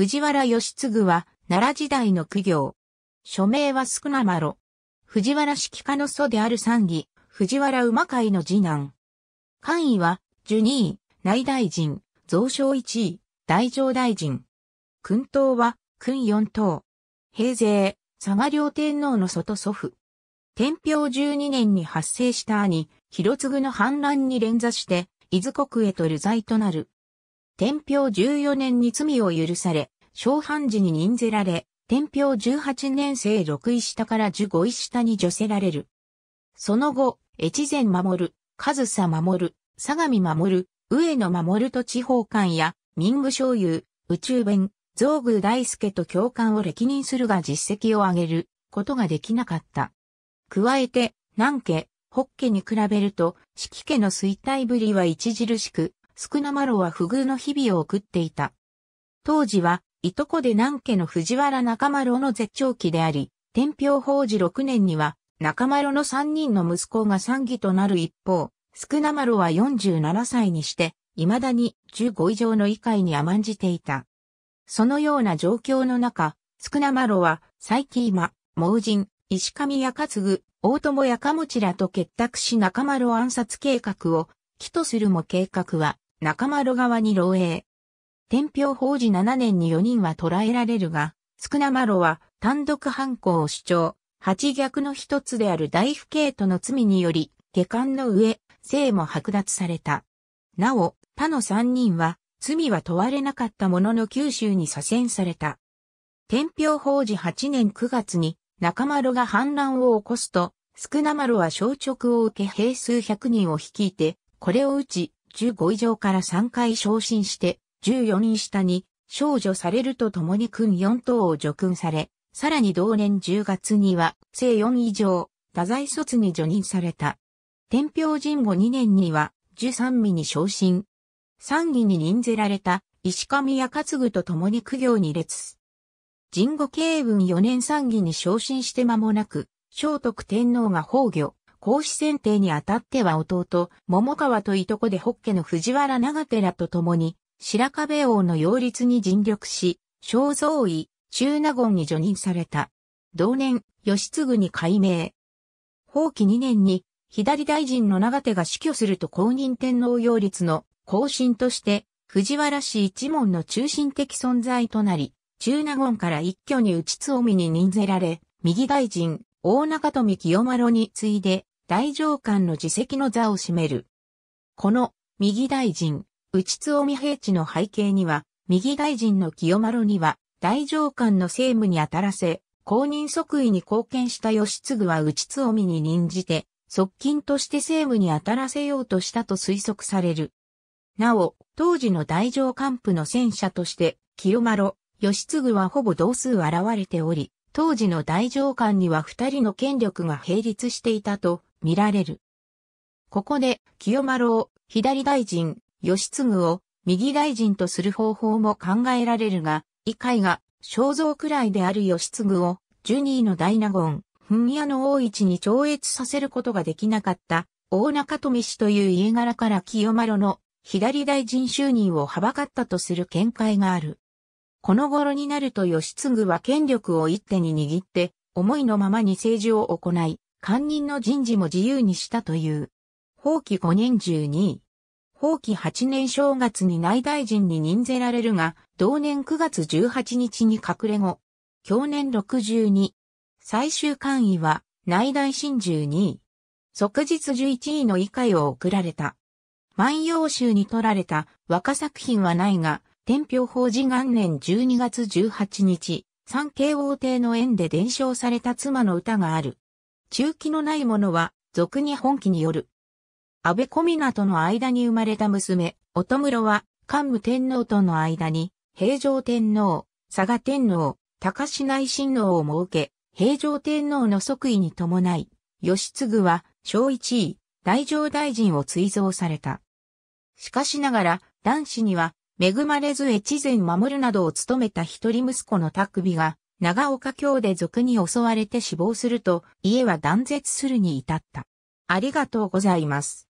藤原義継は、奈良時代の苦行。署名は少なまろ。藤原式家の祖である三義、藤原馬会の次男。官位は、受二位、内大臣、増省一位、大乗大臣。君等は、君四等。平勢、佐賀両天皇の祖と祖父。天平十二年に発生した兄、広継の反乱に連座して、伊豆国へと流罪となる。天平十四年に罪を許され、小判寺に任ぜられ、天平18年生6位下から15位下に除せられる。その後、越前守、上総守、相模守、上野守と地方官や、民部省有、宇宙弁、造具大輔と教官を歴任するが実績を上げることができなかった。加えて、南家、北家に比べると、四季家の衰退ぶりは著しく、少なまろは不遇の日々を送っていた。当時は、いとこで南家の藤原中丸の絶頂期であり、天平法事6年には、中丸の3人の息子が参議となる一方、少な丸は47歳にして、未だに15以上の異界に甘んじていた。そのような状況の中、少な丸は、佐伯今、盲人、石上や勝大友やかもちらと結託し中丸暗殺計画を、起とするも計画は、中丸側に漏洩。天平法事7年に4人は捕らえられるが、少なまろは単独犯行を主張、八逆の一つである大不敬との罪により、下官の上、性も剥奪された。なお、他の三人は、罪は問われなかったものの九州に左遷された。天平法事8年9月に、中丸が反乱を起こすと、少なまろは消直を受け兵数100人を率いて、これを打ち、15以上から3回昇進して、14人下に、少女されるとともに君4等を除君され、さらに同年10月には、正4以上、多罪卒に除任された。天平神後2年には、十三位に昇進。三義に任ぜられた、石上や勝具と共に苦行に列。神後慶文4年三義に昇進して間もなく、聖徳天皇が崩御、孔子選定にあたっては弟、桃川といとこで北家の藤原長寺と共に、白壁王の擁立に尽力し、正蔵位、中納言に除任された。同年、義継に改名。法期2年に、左大臣の長手が死去すると公認天皇擁立の後進として、藤原氏一門の中心的存在となり、中納言から一挙に内津臣に任せられ、右大臣、大中富清丸に次いで、大上官の自責の座を占める。この、右大臣、内津臣平地の背景には、右大臣の清丸には、大上官の政務にあたらせ、公認即位に貢献した義継は内津臣に任じて、側近として政務にあたらせようとしたと推測される。なお、当時の大上官府の戦車として、清丸、義継はほぼ同数現れており、当時の大上官には二人の権力が並立していたと見られる。ここで、清丸を左大臣、義継を右大臣とする方法も考えられるが、以海が肖像くらいである義継をジュニーの大納言、噴屋の大市に超越させることができなかった大中富氏という家柄から清丸の左大臣就任をはばかったとする見解がある。この頃になると義継は権力を一手に握って、思いのままに政治を行い、官人の人事も自由にしたという。法規5年12位。法棄8年正月に内大臣に任ぜられるが、同年9月18日に隠れ後、去年62、最終官位は内大臣12位、即日11位の以下を送られた。万葉集に取られた和歌作品はないが、天平法事元年12月18日、三慶王帝の縁で伝承された妻の歌がある。中期のないものは、俗に本気による。安倍小湊の間に生まれた娘、乙室は、桓武天皇との間に、平城天皇、佐賀天皇、高市内親王を設け、平城天皇の即位に伴い、義継は、小一位、大乗大臣を追贈された。しかしながら、男子には、恵まれず越前守などを務めた一人息子の拓美が、長岡京で俗に襲われて死亡すると、家は断絶するに至った。ありがとうございます。